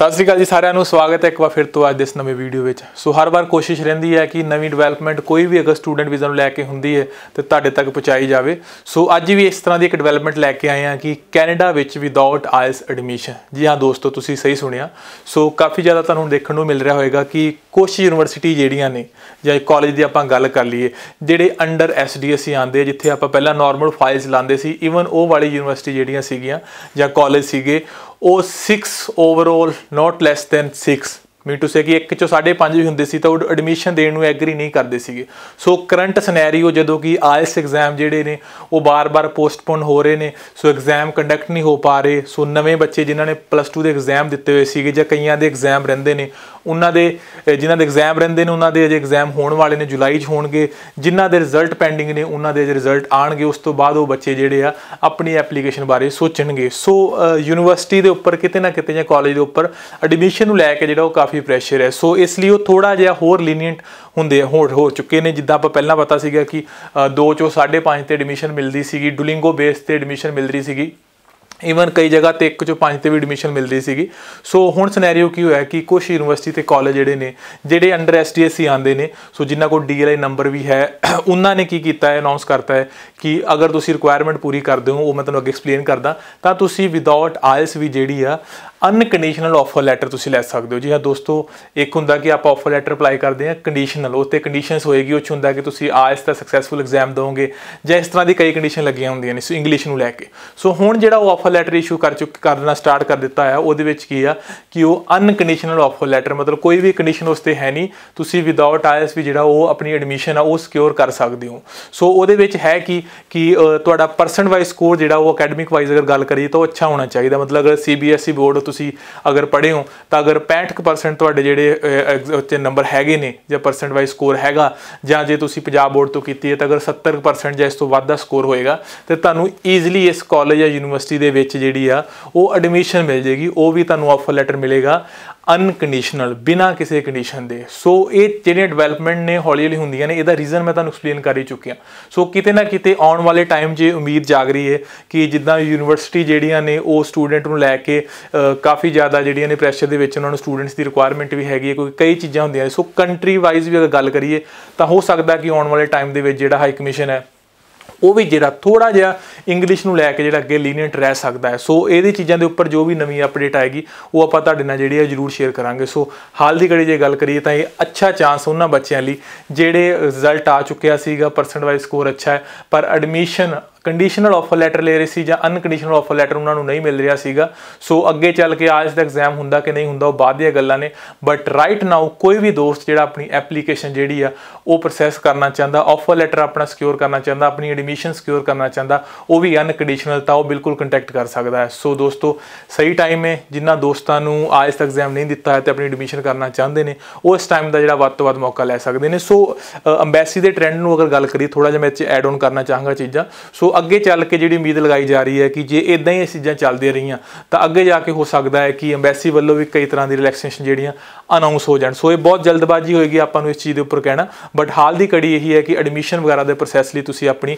ਸਤਿ ਸ੍ਰੀ ਅਕਾਲ ਜੀ ਸਾਰਿਆਂ ਨੂੰ ਸਵਾਗਤ ਹੈ ਇੱਕ ਵਾਰ ਫਿਰ ਤੋਂ ਅੱਜ ਇਸ ਨਵੇਂ ਵੀਡੀਓ ਵਿੱਚ ਸੋ ਹਰ ਵਾਰ ਕੋਸ਼ਿਸ਼ ਰਹਿੰਦੀ ਹੈ ਕਿ ਨਵੀਂ ਡਿਵੈਲਪਮੈਂਟ ਕੋਈ ਵੀ ਅਗਰ ਸਟੂਡੈਂਟ ਵੀਜ਼ਾ ਨੂੰ ਲੈ ਕੇ ਹੁੰਦੀ ਹੈ ਤੇ ਤੁਹਾਡੇ ਤੱਕ ਪਹੁੰਚਾਈ ਜਾਵੇ ਸੋ ਅੱਜ ਵੀ ਇਸ ਤਰ੍ਹਾਂ ਦੀ ਇੱਕ ਡਿਵੈਲਪਮੈਂਟ ਲੈ ਕੇ ਆਏ ਹਾਂ ਕਿ ਕੈਨੇਡਾ ਵਿੱਚ ਵਿਦਆਊਟ ਆਇਲਸ ਐਡਮਿਸ਼ਨ ਜੀ ਹਾਂ ਦੋਸਤੋ ਤੁਸੀਂ ਸਹੀ ਸੁਣਿਆ ਸੋ ਕਾਫੀ ਜ਼ਿਆਦਾ ਤੁਹਾਨੂੰ ਦੇਖਣ ਨੂੰ ਮਿਲ ਰਿਹਾ ਹੋਵੇਗਾ ਕਿ ਕੁਝ ਯੂਨੀਵਰਸਿਟੀ ਜਿਹੜੀਆਂ ਨੇ ਜਾਂ ਕਾਲਜ ਦੀ ਆਪਾਂ ਗੱਲ ਕਰ ਲਈਏ ਜਿਹੜੇ ਅੰਡਰ ਐਸਡੀਐਸ ਹੀ ਆਂਦੇ ਜਿੱਥੇ ਆਪਾਂ ਪਹਿਲਾਂ ਨਾਰਮਲ ਫਾਈਲਸ ਲਾਂਦੇ ਸੀ ਈਵਨ ਉਹ ਵਾਲੀ ਯੂਨੀਵਰਸਿਟੀ ਜਿਹੜੀਆਂ ਸੀਗੀਆਂ ਜਾਂ ਕਾਲਜ ਸੀਗੇ ਉਹ 6 overall not less than 6 mean to say ਕਿ ਇੱਕ ਚੋਂ 5.5 ਵੀ ਹੁੰਦੇ ਸੀ ਤਾਂ ਉਹ ਐਡਮਿਸ਼ਨ ਦੇਣ ਨੂੰ ਐਗਰੀ ਨਹੀਂ ਕਰਦੇ ਸੀਗੇ ਸੋ ਕਰੰਟ ਸਿਨੈਰੀਓ ਜਦੋਂ ਕਿ ਆਇਲਸ ਐਗਜ਼ਾਮ ਜਿਹੜੇ ਨੇ ਉਹ ਬਾਰ-ਬਾਰ ਪੋਸਟਪੋਨ ਹੋ ਰਹੇ ਨੇ ਸੋ ਐਗਜ਼ਾਮ ਕੰਡਕਟ ਨਹੀਂ ਹੋ ਪਾ ਰਹੇ ਸੋ ਨਵੇਂ ਬੱਚੇ ਜਿਨ੍ਹਾਂ ਨੇ ਪਲੱਸ 2 ਦੇ ਐਗਜ਼ਾਮ ਦਿੱਤੇ ਹੋਏ ਸੀਗੇ ਜਾਂ ਕਈਆਂ ਦੇ ਐਗਜ਼ਾਮ ਰਹਿੰਦੇ ਨੇ ਉਹਨਾਂ ਦੇ ਜਿਨ੍ਹਾਂ ਦੇ ਐਗਜ਼ਾਮ ਰਹਿੰਦੇ ਨੇ ਉਹਨਾਂ ਦੇ ਅਜੇ ਐਗਜ਼ਾਮ ਹੋਣ ਵਾਲੇ ਨੇ ਜੁਲਾਈ 'ਚ ਹੋਣਗੇ ਜਿਨ੍ਹਾਂ ਦੇ ਰਿਜ਼ਲਟ ਪੈਂਡਿੰਗ ਨੇ ਉਹਨਾਂ ਦੇ ਅਜੇ ਰਿਜ਼ਲਟ ਆਣਗੇ ਉਸ ਤੋਂ ਬਾਅਦ ਉਹ ਬੱਚੇ ਜਿਹੜੇ ਆ ਆਪਣੀ ਐਪਲੀਕੇਸ਼ਨ ਬਾਰੇ ਸੋਚਣਗੇ ਸੋ ਯੂਨੀਵਰਸਿਟੀ ਦੇ ਉੱਪਰ ਕਿਤੇ ਨਾ ਕਿਤੇ ਜਾਂ ਕਾਲਜ ਦੇ ਉੱਪਰ ਐਡਮਿਸ਼ਨ ਨੂੰ ਲੈ ਕੇ ਜਿਹੜਾ ਉਹ ਕਾਫੀ ਪ੍ਰੈਸ਼ਰ ਹੈ ਸੋ ਇਸ ਲਈ ਉਹ ਥੋੜਾ ਜਿਹਾ ਹੋਰ ਲੀਨੀਅੰਟ ਹੁੰਦੇ ਹੋਰ ਹੋ ਚੁੱਕੇ ਨੇ ਜਿੱਦਾਂ ਆਪਾਂ ਪਹਿਲਾਂ ਪਤਾ ਸੀਗਾ ਕਿ 2 ਚੋਂ 5.5 ਤੇ ਐਡਮਿਸ਼ਨ ਮਿਲਦੀ ਸੀਗੀ ਡੁਲਿੰਗੋ ਬੇਸ ਤੇ ਐਡਮਿਸ਼ਨ ਮਿਲ ਰਹੀ ਸੀਗੀ ਇਵਨ ਕਈ ਜਗ੍ਹਾ ਤੇ 1 ਚੋਂ 5 ਤੇ ਵੀ ਐਡਮਿਸ਼ਨ ਮਿਲਦੀ ਸੀਗੀ ਸੋ ਹੁਣ ਸਿਨੈਰੀਓ ਕੀ ਹੋਇਆ ਕਿ ਕੁਝ ਯੂਨੀਵਰਸਿਟੀ ਤੇ ਕਾਲਜ ਜਿਹੜੇ ਨੇ ਜਿਹੜੇ ਅੰਡਰ ਐਸਟੀਐਸਸੀ ਆਂਦੇ ਨੇ ਸੋ ਜਿਨ੍ਹਾਂ ਕੋਲ ਡੀਐਲਆਈ ਨੰਬਰ ਵੀ ਹੈ ਉਹਨਾਂ ਨੇ ਕੀ ਕੀਤਾ ਹੈ ਅਨਾਉਂਸ ਕਰਤਾ ਹੈ ਕਿ ਅਗਰ ਤੁਸੀਂ ਰਿਕੁਆਇਰਮੈਂਟ ਪੂਰੀ ਕਰਦੇ ਹੋ ਉਹ ਮੈਂ ਤੁਹਾਨੂੰ ਅੱਗੇ ਐਕਸਪਲੇਨ ਕਰਦਾ ਤਾਂ ਤੁਸੀਂ ਵਿਦਆਊਟ ਆਇਲਸ ਵੀ ਜਿਹੜੀ ਆ ਅਨਕੰਡੀਸ਼ਨਲ ਆਫਰ ਲੈਟਰ ਤੁਸੀਂ ਲੈ ਸਕਦੇ ਹੋ ਜੀ ਹਾਂ ਦੋਸਤੋ ਇੱਕ ਹੁੰਦਾ ਕਿ ਆਪਾਂ ਆਫਰ ਲੈਟਰ ਅਪਲਾਈ ਕਰਦੇ ਹਾਂ ਕੰਡੀਸ਼ਨਲ ਉਹ ਤੇ ਕੰਡੀਸ਼ਨਸ ਹੋਏਗੀ ਉਹ ਚ ਹੁੰਦਾ ਕਿ ਤੁਸੀਂ ਆਇਲਸ ਦਾ ਸਕਸੈਸਫੁਲ ਐਗਜ਼ਾਮ ਦੋਗੇ ਜਾਂ ਇਸ ਤਰ੍ਹਾਂ ਦੀ ਕਈ ਕੰਡੀਸ਼ਨ ਲੱਗੀਆਂ ਹੁੰਦੀਆਂ ਨੇ ਸੋ ਇੰਗਲਿਸ਼ ਨੂੰ ਲੈ ਕੇ ਸੋ ਹੁਣ ਜਿਹੜਾ ਉਹ ਆਫਰ ਆਫਰ ਲੈਟਰ ਇਸ਼ੂ ਕਰ ਚੁੱਕ ਕਰਨਾ ਸਟਾਰਟ ਕਰ ਦਿੱਤਾ ਹੈ ਉਹਦੇ ਵਿੱਚ ਕੀ ਆ ਕਿ ਉਹ ਅਨਕੰਡੀਸ਼ਨਲ ਆਫਰ ਲੈਟਰ ਮਤਲਬ ਕੋਈ ਵੀ ਕੰਡੀਸ਼ਨ ਉਸ ਤੇ ਹੈ ਨਹੀਂ ਤੁਸੀਂ ਵਿਦਆਊਟ ਆਇਲਸ ਵੀ ਜਿਹੜਾ ਉਹ ਆਪਣੀ ਐਡਮਿਸ਼ਨ ਆ ਉਹ ਸਿਕਿਉਰ ਕਰ ਸਕਦੇ ਹੋ ਸੋ ਉਹਦੇ ਵਿੱਚ ਹੈ ਕਿ ਕਿ ਤੁਹਾਡਾ ਪਰਸੈਂਟ ਵਾਈਜ਼ ਸਕੋਰ ਜਿਹੜਾ ਉਹ ਅਕੈਡਮਿਕ ਵਾਈਜ਼ ਅਗਰ ਗੱਲ ਕਰੀਏ ਤਾਂ ਅੱਛਾ ਹੋਣਾ ਚਾਹੀਦਾ ਮਤਲਬ ਅਗਰ ਸੀਬੀਐਸਈ ਬੋਰਡ e ਤੁਸੀਂ ਅਗਰ ਪੜ੍ਹੇ ਹੋ ਤਾਂ ਅਗਰ 65% ਤੁਹਾਡੇ ਜਿਹੜੇ ਉੱਤੇ ਨੰਬਰ ਹੈਗੇ ਨੇ ਜਾਂ ਪਰਸੈਂਟ ਵਾਈਜ਼ ਸਕੋਰ ਹੈਗਾ ਜਾਂ ਜੇ ਤੁਸੀਂ ਪੰਜਾਬ ਬੋਰਡ ਤੋਂ ਕੀਤੀ ਹੈ ਤਾਂ ਅਗਰ 70% ਜਾਂ ਇਸ ਤੋਂ ਵੱਧ ਦਾ ਸਕੋਰ ਹੋਏਗਾ ਤੇ ਤੁਹਾਨੂੰ ਈਜ਼ੀਲੀ ਇਸ ਕਾਲਜ ਜਾਂ ਯੂਨੀਵਰਸਿਟੀ ਦੇ ਵਿੱਚ ਜਿਹੜੀ ਆ ਉਹ ਐਡਮਿਸ਼ਨ ਮਿਲ ਜੇਗੀ ਉਹ ਵੀ ਤੁਹਾਨੂੰ ਆਫਰ ਲੈਟਰ ਮਿਲੇਗਾ ਅਨਕੰਡੀਸ਼ਨਲ ਬਿਨਾ ਕਿਸੇ ਕੰਡੀਸ਼ਨ ਦੇ ਸੋ ਇਹ ਜਿਹੜੇ ਡਿਵੈਲਪਮੈਂਟ ਨੇ ਹੌਲੀ ਹੌਲੀ ਹੁੰਦੀਆਂ ਨੇ ਇਹਦਾ ਰੀਜ਼ਨ ਮੈਂ ਤੁਹਾਨੂੰ ਐਕਸਪਲੇਨ ਕਰ ਹੀ ਚੁੱਕਿਆ ਸੋ ਕਿਤੇ ਨਾ ਕਿਤੇ ਆਉਣ ਵਾਲੇ ਟਾਈਮ 'ਚ ਉਮੀਦ ਜਾਗ ਰਹੀ ਹੈ ਕਿ ਜਿੱਦਾਂ ਯੂਨੀਵਰਸਿਟੀ ਜਿਹੜੀਆਂ ਨੇ ਉਹ ਸਟੂਡੈਂਟ ਨੂੰ ਲੈ ਕੇ ਕਾਫੀ ਜ਼ਿਆਦਾ ਜਿਹੜੀਆਂ ਨੇ ਪ੍ਰੈਸ਼ਰ ਦੇ ਵਿੱਚ ਉਹਨਾਂ ਨੂੰ ਸਟੂਡੈਂਟਸ ਦੀ ਰਿਕੁਆਇਰਮੈਂਟ ਵੀ ਹੈਗੀ ਹੈ ਕਿਉਂਕਿ ਕਈ ਚੀਜ਼ਾਂ ਹੁੰਦੀਆਂ ਨੇ ਸੋ ਕੰਟਰੀ ਵਾਈਜ਼ ਵੀ ਅਗਰ ਗੱਲ ਕਰੀਏ ਤਾਂ ਹੋ ਸਕਦਾ ਕਿ ਆਉਣ ਵਾਲੇ ਟਾਈਮ ਦੇ ਵਿੱਚ ਜਿਹੜਾ ਹਾਈ ਕਮਿਸ਼ਨ ਹੈ ਉਹ ਵੀ ਜਿਹੜਾ ਥੋੜਾ ਜਿਹਾ ਇੰਗਲਿਸ਼ ਨੂੰ ਲੈ ਕੇ ਜਿਹੜਾ ਅੱਗੇ ਲੀਨੀਅੰਟ ਰਹਿ ਸਕਦਾ ਹੈ ਸੋ ਇਹਦੀ ਚੀਜ਼ਾਂ ਦੇ ਉੱਪਰ ਜੋ ਵੀ ਨਵੀਂ ਅਪਡੇਟ ਆਏਗੀ ਉਹ ਆਪਾਂ ਤੁਹਾਡੇ ਨਾਲ ਜਿਹੜੀ ਹੈ ਜ਼ਰੂਰ ਸ਼ੇਅਰ ਕਰਾਂਗੇ ਸੋ ਹਾਲ ਦੀ ਘੜੀ ਜੇ ਗੱਲ ਕਰੀਏ ਤਾਂ ਇਹ ਅੱਛਾ ਚਾਂਸ ਉਹਨਾਂ ਬੱਚਿਆਂ ਲਈ ਜਿਹੜੇ ਰਿਜ਼ਲਟ ਆ ਚੁੱਕਿਆ ਸੀਗਾ ਪਰਸੈਂਟ ਵਾਈਜ਼ ਸਕੋਰ ਅੱਛਾ ਹੈ ਪਰ ਐਡਮਿਸ਼ਨ ਕੰਡੀਸ਼ਨਲ ਆਫਰ ਲੈਟਰ ਲੈ ਰਹੇ ਸੀ ਜਾਂ ਅਨਕੰਡੀਸ਼ਨਲ ਆਫਰ ਲੈਟਰ ਉਹਨਾਂ ਨੂੰ ਨਹੀਂ ਮਿਲ ਰਿਹਾ ਸੀਗਾ ਸੋ ਅੱਗੇ ਚੱਲ ਕੇ ਆਜ ਦਾ ਐਗਜ਼ਾਮ ਹੁੰਦਾ ਕਿ ਨਹੀਂ ਹੁੰਦਾ ਉਹ ਬਾਅਦ ਦੀਆਂ ਗੱਲਾਂ ਨੇ ਬਟ ਰਾਈਟ ਨਾਓ ਕੋਈ ਵੀ ਦੋਸਤ ਜਿਹੜਾ ਆਪਣੀ ਐਪਲੀਕੇਸ਼ਨ ਜਿਹੜੀ ਆ ਉਹ ਪ੍ਰੋਸੈਸ ਕਰਨਾ ਚਾਹੁੰਦਾ ਆਫਰ ਲੈਟਰ ਆਪਣਾ ਸਿਕਿਉਰ ਕਰਨਾ ਚਾਹੁੰਦਾ ਆਪਣੀ ਐਡਮਿਸ਼ਨ ਸਿਕਿਉਰ ਕਰਨਾ ਚਾਹੁੰਦਾ ਉਹ ਵੀ ਅਨਕੰਡੀਸ਼ਨਲ ਤਾਂ ਉਹ ਬਿਲਕੁਲ ਕੰਟੈਕਟ ਕਰ ਸਕਦਾ ਹੈ ਸੋ ਦੋਸਤੋ ਸਹੀ ਟਾਈਮ ਹੈ ਜਿਨ੍ਹਾਂ ਦੋਸਤਾਂ ਨੂੰ ਆਇਲਸ ਤੱਕ ਐਗਜ਼ਾਮ ਨਹੀਂ ਦਿੱਤਾ ਹੈ ਤੇ ਆਪਣੀ ਐਡਮਿਸ਼ਨ ਕਰਨਾ ਚਾਹੁੰਦੇ ਨੇ ਉਹ ਇਸ ਟਾਈਮ ਦਾ ਜਿਹੜਾ ਵੱਧ ਤੋਂ ਵੱਧ ਮੌਕਾ ਲੈ ਸਕਦੇ ਨੇ ਸੋ ਅੰਬੈਸੀ ਦੇ ਟ੍ਰੈਂਡ ਨੂੰ ਅਗਰ ਗੱਲ ਕਰੀ ਥੋੜਾ ਜਿਹਾ ਮੈਂ ਇੱਥੇ ਐਡ ਆਨ ਕਰਨਾ ਚਾਹਾਂਗਾ ਚੀਜ਼ਾਂ ਸੋ ਅੱਗੇ ਚੱਲ ਕੇ ਜਿਹੜੀ ਉਮੀਦ ਲਗਾਈ ਜਾ ਰਹੀ ਹੈ ਕਿ ਜੇ ਇਦਾਂ ਹੀ ਇਹ ਚੀਜ਼ਾਂ ਚੱਲਦੀਆਂ ਰਹੀਆਂ ਤਾਂ ਅੱਗੇ ਜਾ ਕੇ ਹੋ ਸਕਦਾ ਹੈ ਕਿ ਅੰਬੈਸੀ ਵੱਲੋਂ ਵੀ ਕਈ ਤਰ੍ਹਾਂ ਦੀ ਰਿਲੈਕਸੇਸ਼ਨ ਜਿਹੜੀਆਂ ਅਨਾਉਂਸ ਹੋ ਜਾਣ ਸੋ ਇਹ ਬਹੁਤ ਜਲਦਬਾਜ਼ੀ ਹੋਏਗੀ ਆਪਾਂ ਨੂੰ ਇਸ ਚੀਜ਼ ਦੇ ਉੱਪਰ ਕਹਿਣਾ ਬਟ ਹਾਲ ਦੀ ਕੜੀ ਇਹੀ ਹੈ ਕਿ ਐਡਮਿਸ਼ਨ ਵਗੈਰਾ ਦੇ ਪ੍ਰੋਸੈਸ ਲਈ ਤੁਸੀਂ ਆਪਣੀ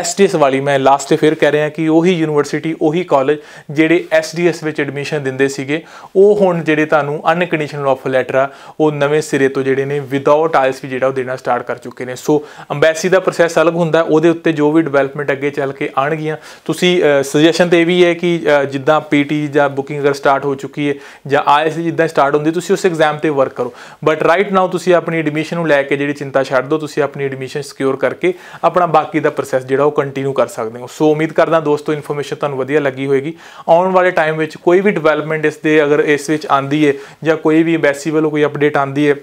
ਐਸਟੀਐਸ ਵਾਲੀ ਮੈਂ ਲਾਸਟ ਵਾਸਤੇ ਫਿਰ ਕਹਿ ਰਹੇ ਹਾਂ ਕਿ ਉਹੀ ਯੂਨੀਵਰਸਿਟੀ ਉਹੀ ਕਾਲਜ ਜਿਹੜੇ ਐਸਡੀਐਸ ਵਿੱਚ ਐਡਮਿਸ਼ਨ ਦਿੰਦੇ ਸੀਗੇ ਉਹ ਹੁਣ ਜਿਹੜੇ ਤੁਹਾਨੂੰ ਅਨਕੰਡੀਸ਼ਨਲ ਆਫਰ ਲੈਟਰ ਆ ਉਹ ਨਵੇਂ ਸਿਰੇ ਤੋਂ ਜਿਹੜੇ ਨੇ ਵਿਦਆਊਟ ਆਈਐਸ ਵੀ ਜਿਹੜਾ ਉਹ ਦੇਣਾ ਸਟਾਰਟ ਕਰ ਚੁੱਕੇ ਨੇ ਸੋ ਐਮਬੈਸੀ ਦਾ ਪ੍ਰੋਸੈਸ ਅਲੱਗ ਹੁੰਦਾ ਉਹਦੇ ਉੱਤੇ ਜੋ ਵੀ ਡਿਵੈਲਪਮੈਂਟ ਅੱਗੇ ਚੱਲ ਕੇ ਆਣਗੀਆਂ ਤੁਸੀਂ ਸੁਜੈਸ਼ਨ ਤੇ ਵੀ ਹੈ ਕਿ ਜਿੱਦਾਂ ਪੀਟੀ ਜਾਂ ਬੁਕਿੰਗ ਅਗਰ ਸਟਾਰਟ ਹੋ ਚੁੱਕੀ ਹੈ ਜਾਂ ਆਈਐਸ ਜਿੱਦਾਂ ਸਟਾਰਟ ਹੁੰਦੀ ਤੁਸੀਂ ਉਸ ਐਗਜ਼ਾਮ ਤੇ ਵਰਕ ਕਰੋ ਬਟ ਰਾਈਟ ਨਾਓ ਤੁਸੀਂ ਆਪਣੀ ਐਡਮਿਸ਼ਨ ਨੂੰ ਲੈ ਕੇ ਜਿਹੜੀ ਚਿੰਤਾ ਛੱਡ ਦਿਓ ਤੁਸੀਂ ਆਪਣੀ ਐਡਮਿਸ਼ਨ ਸਿਕਿਉਰ ਕਰਕੇ ਆਪਣਾ ਬਾਕੀ ਦਾ ਪ੍ਰੋਸੈਸ ਜਿਹੜਾ ਉਹ ਕੰਟੀਨਿਊ ਕਰ ਸਕਦੇ ਹੋ ਸ ਸੋ ਉਮੀਦ ਕਰਦਾ ਦੋਸਤੋ ਇਨਫੋਰਮੇਸ਼ਨ ਤੁਹਾਨੂੰ ਵਧੀਆ ਲੱਗੀ ਹੋਵੇਗੀ ਆਉਣ ਵਾਲੇ ਟਾਈਮ ਵਿੱਚ ਕੋਈ ਵੀ ਡਿਵੈਲਪਮੈਂਟ ਇਸ ਦੇ ਅਗਰ ਇਸ ਵਿੱਚ ਆਂਦੀ ਹੈ ਜਾਂ ਕੋਈ ਵੀ ਐਮਬੈਸੀ ਵੱਲੋਂ ਕੋਈ ਅਪਡੇਟ ਆਂਦੀ ਹੈ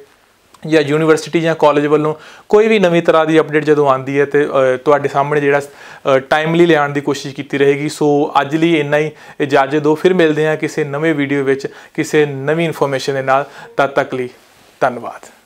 ਜਾਂ ਯੂਨੀਵਰਸਿਟੀ ਜਾਂ ਕਾਲਜ ਵੱਲੋਂ ਕੋਈ ਵੀ ਨਵੀਂ ਤਰ੍ਹਾਂ ਦੀ ਅਪਡੇਟ ਜਦੋਂ ਆਂਦੀ ਹੈ ਤੇ ਤੁਹਾਡੇ ਸਾਹਮਣੇ ਜਿਹੜਾ ਟਾਈਮਲੀ ਲਿਆਉਣ ਦੀ ਕੋਸ਼ਿਸ਼ ਕੀਤੀ ਰਹੇਗੀ ਸੋ ਅੱਜ ਲਈ ਇੰਨਾ ਹੀ ਇਜਾਜ਼ਤ ਦਿਓ ਫਿਰ ਮਿਲਦੇ ਹਾਂ ਕਿਸੇ ਨਵੇਂ ਵੀਡੀਓ ਵਿੱਚ ਕਿਸੇ ਨਵੀਂ ਇਨਫੋਰਮੇਸ਼ਨ ਦੇ ਨਾਲ ਤਦ ਤੱਕ ਲਈ ਧੰਨਵਾਦ